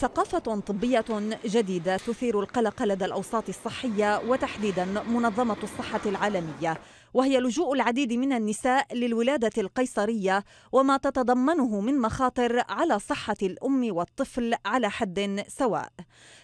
ثقافة طبية جديدة تثير القلق لدى الأوساط الصحية وتحديدا منظمة الصحة العالمية وهي لجوء العديد من النساء للولاده القيصريه وما تتضمنه من مخاطر على صحه الام والطفل على حد سواء.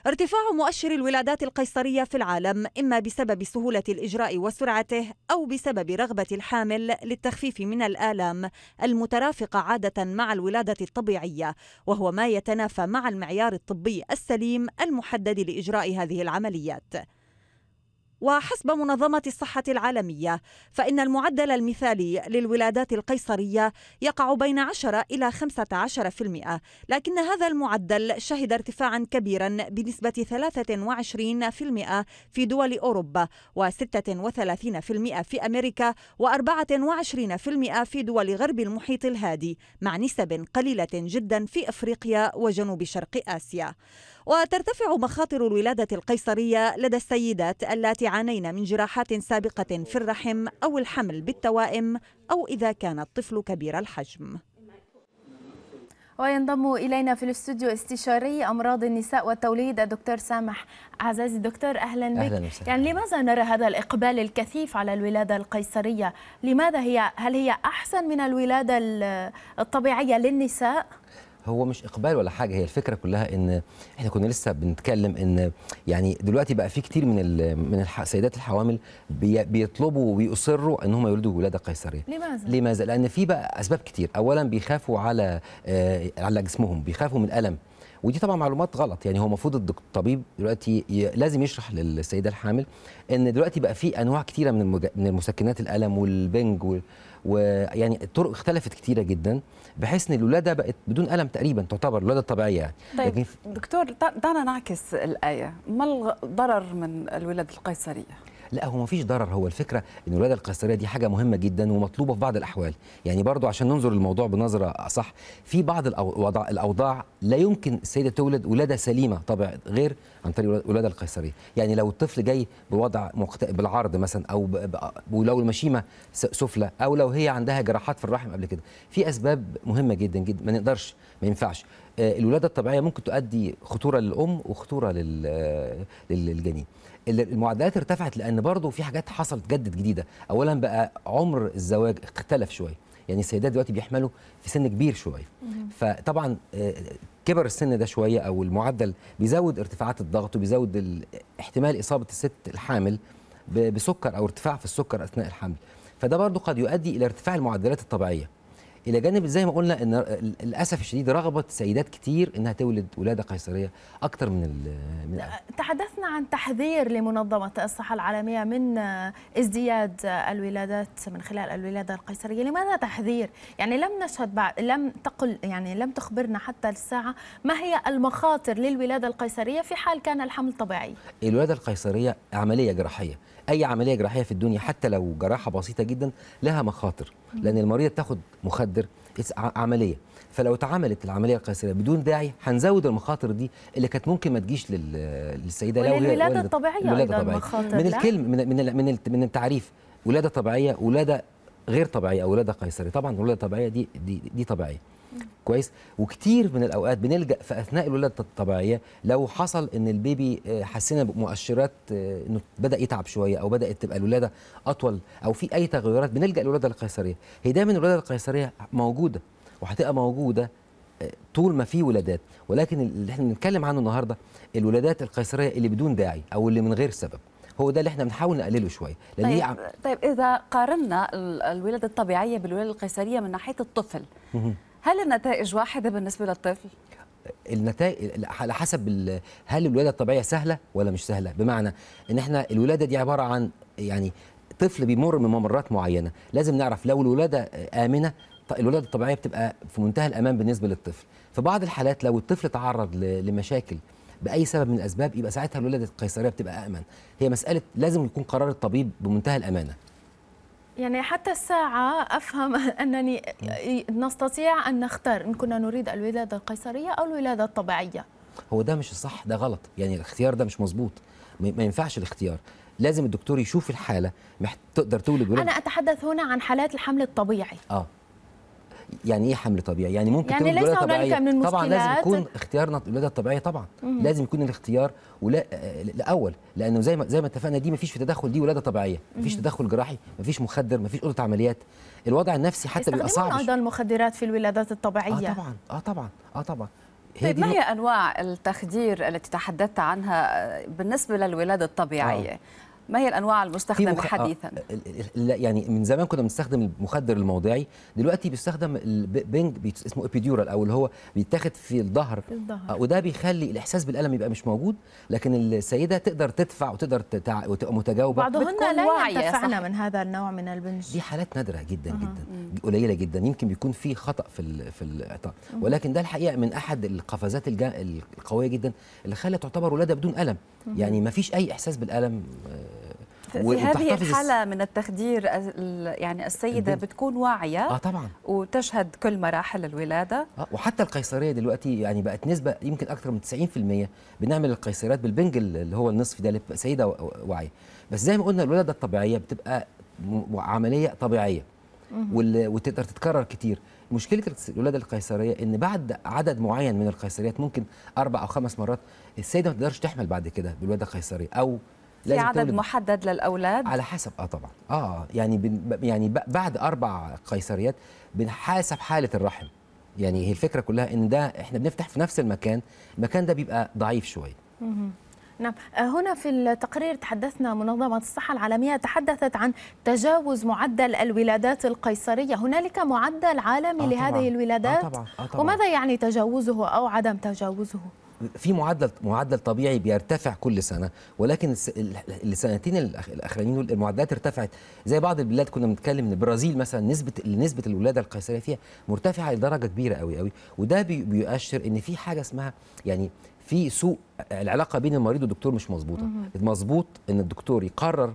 ارتفاع مؤشر الولادات القيصريه في العالم اما بسبب سهوله الاجراء وسرعته او بسبب رغبه الحامل للتخفيف من الالام المترافقه عاده مع الولاده الطبيعيه وهو ما يتنافى مع المعيار الطبي السليم المحدد لاجراء هذه العمليات. وحسب منظمة الصحة العالمية فإن المعدل المثالي للولادات القيصرية يقع بين 10 إلى 15% لكن هذا المعدل شهد ارتفاعا كبيرا بنسبة 23% في دول أوروبا و36% في أمريكا و24% في دول غرب المحيط الهادي مع نسب قليلة جدا في أفريقيا وجنوب شرق آسيا وترتفع مخاطر الولادة القيصرية لدى السيدات اللاتي عانين من جراحات سابقة في الرحم أو الحمل بالتوائم أو إذا كان الطفل كبير الحجم وينضم إلينا في الاستوديو استشاري أمراض النساء والتوليد الدكتور سامح عزازي دكتور أهلا بك أهلا وسهلا. يعني لماذا نرى هذا الإقبال الكثيف على الولادة القيصرية لماذا هي هل هي أحسن من الولادة الطبيعية للنساء؟ هو مش اقبال ولا حاجه هي الفكره كلها ان احنا كنا لسه بنتكلم ان يعني دلوقتي بقى في كتير من من السيدات الحوامل بي بيطلبوا وبيصروا ان هم يولدوا ولاده قيصريه لماذا لماذا لان في بقى اسباب كتير اولا بيخافوا على آه، على جسمهم بيخافوا من الالم ودي طبعا معلومات غلط يعني هو المفروض الطبيب دلوقتي لازم يشرح للسيده الحامل ان دلوقتي بقى في انواع كثيره من المج... من المسكنات الالم والبنج وال... ويعني الطرق اختلفت كثيره جدا بحيث ان الولاده بقت بدون الم تقريبا تعتبر الولاده الطبيعيه يعني طيب لكن... دكتور دعنا نعكس الايه ما الضرر من الولاده القيصريه لا هو مفيش ضرر هو الفكره ان الولاده القيصريه دي حاجه مهمه جدا ومطلوبه في بعض الاحوال يعني برضو عشان ننظر للموضوع بنظره صح في بعض الأوضاع, الاوضاع لا يمكن السيده تولد ولاده سليمه طبعا غير عن طريق الولاده القيصريه يعني لو الطفل جاي بوضع بالعرض مثلا او ولو المشيمه سفلى او لو هي عندها جراحات في الرحم قبل كده في اسباب مهمه جدا جدا ما نقدرش ما ينفعش آه، الولاده الطبيعيه ممكن تؤدي خطوره للام وخطوره آه، للجنين المعدلات ارتفعت لان برضه في حاجات حصلت جدت جديده اولا بقى عمر الزواج اختلف شويه يعني السيدات دلوقتي بيحملوا في سن كبير شويه فطبعا آه، كبر السن ده شويه او المعدل بيزود ارتفاعات الضغط وبيزود احتمال اصابه الست الحامل بسكر او ارتفاع في السكر اثناء الحمل فده برضه قد يؤدي الى ارتفاع المعدلات الطبيعيه الى جانب زي ما قلنا ان للاسف الشديد رغبه سيدات كتير انها تولد ولاده قيصريه اكتر من من تحدثنا عن تحذير لمنظمه الصحه العالميه من ازدياد الولادات من خلال الولاده القيصريه لماذا تحذير يعني لم نشهد بعد لم تقل يعني لم تخبرنا حتى الساعه ما هي المخاطر للولاده القيصريه في حال كان الحمل طبيعي الولاده القيصريه عمليه جراحيه اي عمليه جراحيه في الدنيا حتى لو جراحه بسيطه جدا لها مخاطر لان المريضه بتاخد مخدر عمليه فلو اتعملت العمليه القيصريه بدون داعي هنزود المخاطر دي اللي كانت ممكن ما تجيش للسيده لو الولاده الطبيعيه الولاده الطبيعيه من الكلمه من من من, من التعريف ولاده طبيعيه ولاده غير طبيعيه او ولاده قيصريه طبعا الولاده الطبيعيه دي دي, دي طبيعيه كويس وكتير من الاوقات بنلجا في اثناء الولاده الطبيعيه لو حصل ان البيبي آه، حسينا بمؤشرات آه، انه بدا يتعب شويه او بدات تبقى الولاده اطول او في اي تغيرات بنلجا للولاده القيصريه هي دايما الولاده القيصريه موجوده وهتبقى موجوده آه، طول ما في ولادات ولكن اللي احنا بنتكلم عنه النهارده الولادات القيصريه اللي بدون داعي او اللي من غير سبب هو ده اللي احنا بنحاول نقلله شويه لان طيب, عم... طيب اذا قارنا الولاده الطبيعيه بالولاده القيصريه من ناحيه الطفل هل النتائج واحده بالنسبه للطفل النتائج على حسب هل الولاده الطبيعيه سهله ولا مش سهله بمعنى ان احنا الولاده دي عباره عن يعني طفل بيمر من ممرات معينه لازم نعرف لو الولاده امنه الولاده الطبيعيه بتبقى في منتهى الامان بالنسبه للطفل في بعض الحالات لو الطفل تعرض لمشاكل باي سبب من الاسباب يبقى ساعتها الولاده القيصريه بتبقى امن هي مساله لازم يكون قرار الطبيب بمنتهى الامانه يعني حتى الساعة أفهم أنني نستطيع أن نختار إن كنا نريد الولادة القيصرية أو الولادة الطبيعية هو ده مش صح ده غلط يعني الاختيار ده مش مظبوط ما ينفعش الاختيار لازم الدكتور يشوف الحالة تقدر تولد ولادة أنا أتحدث هنا عن حالات الحمل الطبيعي آه يعني ايه حمل طبيعي يعني ممكن يعني ليس هنالك من طبعا لازم يكون اختيارنا الولاده الطبيعيه طبعا مم. لازم يكون الاختيار ولا الاول لانه زي ما زي ما اتفقنا دي ما فيش في تدخل دي ولاده طبيعيه ما فيش تدخل جراحي ما فيش مخدر ما فيش اوضه عمليات الوضع النفسي حتى بيبقى صعب ايضا المخدرات في الولادات الطبيعيه اه طبعا اه طبعا اه طبعا طيب ما هي انواع التخدير التي تحدثت عنها بالنسبه للولاده الطبيعيه آه. ما هي الانواع المستخدمه مخ... آه، حديثا؟ لا يعني من زمان كنا بنستخدم المخدر الموضعي، دلوقتي بيستخدم البنج بي... اسمه ابيديورال او اللي هو بيتاخد في الظهر آه، وده بيخلي الاحساس بالالم يبقى مش موجود، لكن السيده تقدر تدفع وتقدر تتع... وتبقى متجاوبه بعضهن لا ينتفعن من هذا النوع من البنج دي حالات نادره جدا أه. جدا قليله جدا يمكن بيكون في خطا في ال... في الاعطاء، ولكن ده الحقيقه من احد القفزات الج... القويه جدا اللي خلت تعتبر ولاده بدون الم، يعني ما فيش اي احساس بالالم آه، في هذه الحالة من التخدير يعني السيدة البنت. بتكون واعية آه طبعا وتشهد كل مراحل الولادة آه وحتى القيصرية دلوقتي يعني بقت نسبة يمكن أكثر من 90% بنعمل القيصريات بالبنج اللي هو النصف ده اللي سيدة واعية بس زي ما قلنا الولادة الطبيعية بتبقى عملية طبيعية وتقدر تتكرر كتير مشكله الولاده القيصريه ان بعد عدد معين من القيصريات ممكن اربع او خمس مرات السيده ما تقدرش تحمل بعد كده بالولاده القيصريه او في عدد تولد. محدد للاولاد على حسب اه طبعا اه يعني بن يعني بعد اربع قيصريات بنحاسب حاله الرحم يعني هي الفكره كلها ان ده احنا بنفتح في نفس المكان المكان ده بيبقى ضعيف شويه نعم آه، هنا في التقرير تحدثنا منظمة الصحة العالمية تحدثت عن تجاوز معدل الولادات القيصرية هنالك معدل عالمي آه لهذه طبعًا. آه، الولادات آه طبعًا. آه طبعًا. وماذا يعني تجاوزه أو عدم تجاوزه؟ في معدل معدل طبيعي بيرتفع كل سنه ولكن السنتين الاخرانيين المعدلات ارتفعت زي بعض البلاد كنا بنتكلم ان البرازيل مثلا نسبه نسبه الولاده القيصريه فيها مرتفعه لدرجه كبيره قوي قوي وده بيؤشر ان في حاجه اسمها يعني في سوء العلاقه بين المريض والدكتور مش مظبوطه مظبوط ان الدكتور يقرر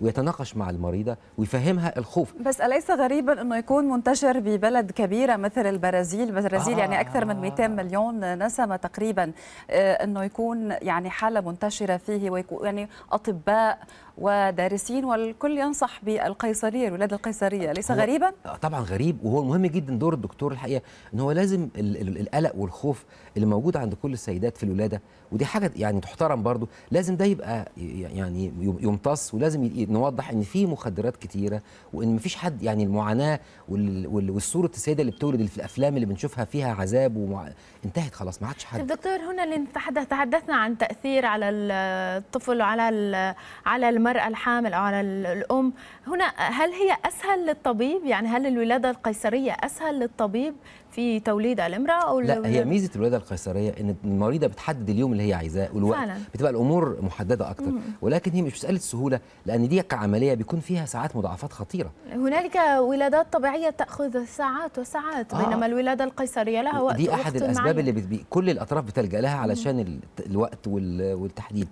ويتناقش مع المريضه ويفهمها الخوف بس اليس غريبا انه يكون منتشر ببلد كبيره مثل البرازيل البرازيل يعني آه يعني اكثر من 200 مليون نسمه تقريبا آه، انه يكون يعني حاله منتشره فيه ويكون يعني اطباء ودارسين والكل ينصح بالقيصريه الولاده القيصريه آه، ليس غريبا آه، طبعا غريب وهو مهم جدا دور الدكتور الحقيقه ان هو لازم القلق والخوف اللي موجود عند كل السيدات في الولاده ودي حاجه يعني تحترم برضو لازم ده يبقى يعني يمتص ولازم نوضح ان في مخدرات كتيره وان مفيش حد يعني المعاناه والصوره السيده اللي بتولد اللي في الافلام اللي بنشوفها فيها عذاب ومع... انتهت خلاص ما عادش حد دكتور هنا اللي تحدثنا عن تاثير على الطفل وعلى على المرأة المرأة الحامل أو على الأم هنا هل هي أسهل للطبيب يعني هل الولادة القيصرية أسهل للطبيب في توليد الامرأة أو لا هي ميزة الولادة القيصرية إن المريضة بتحدد اليوم اللي هي عايزاه والوقت فعلا. بتبقى الأمور محددة أكتر مم. ولكن هي مش مسألة سهولة لأن دي كعملية بيكون فيها ساعات مضاعفات خطيرة هنالك ولادات طبيعية تأخذ ساعات وساعات آه. بينما الولادة القيصرية لها وقت دي أحد الأسباب معين. اللي بتبي... كل الأطراف بتلجأ لها علشان مم. الوقت والتحديد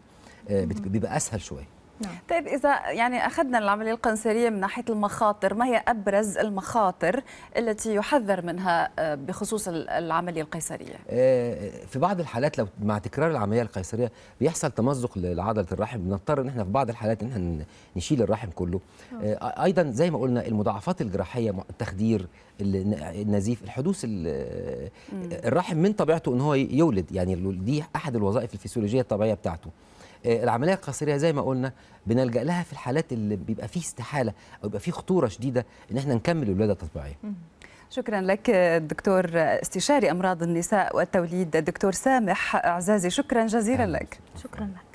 آه، بيبقى اسهل شويه نعم. طيب إذا يعني أخذنا العملية القنصرية من ناحية المخاطر ما هي أبرز المخاطر التي يحذر منها آه، بخصوص العملية القيصرية؟ آه، آه، في بعض الحالات لو مع تكرار العملية القيصرية بيحصل تمزق لعضلة الرحم بنضطر إن احنا في بعض الحالات إن احنا نشيل الرحم كله نعم. أيضا زي ما قلنا المضاعفات الجراحية التخدير النزيف الحدوث الرحم من طبيعته إن هو يولد يعني دي أحد الوظائف الفسيولوجية الطبيعية بتاعته آه، العمليه القصرية زي ما قلنا بنلجا لها في الحالات اللي بيبقى فيه استحاله او بيبقى فيه خطوره شديده ان احنا نكمل الولاده التطبيعيه شكرا لك الدكتور استشاري امراض النساء والتوليد الدكتور سامح عزازي شكرا جزيلا لك شكرا لك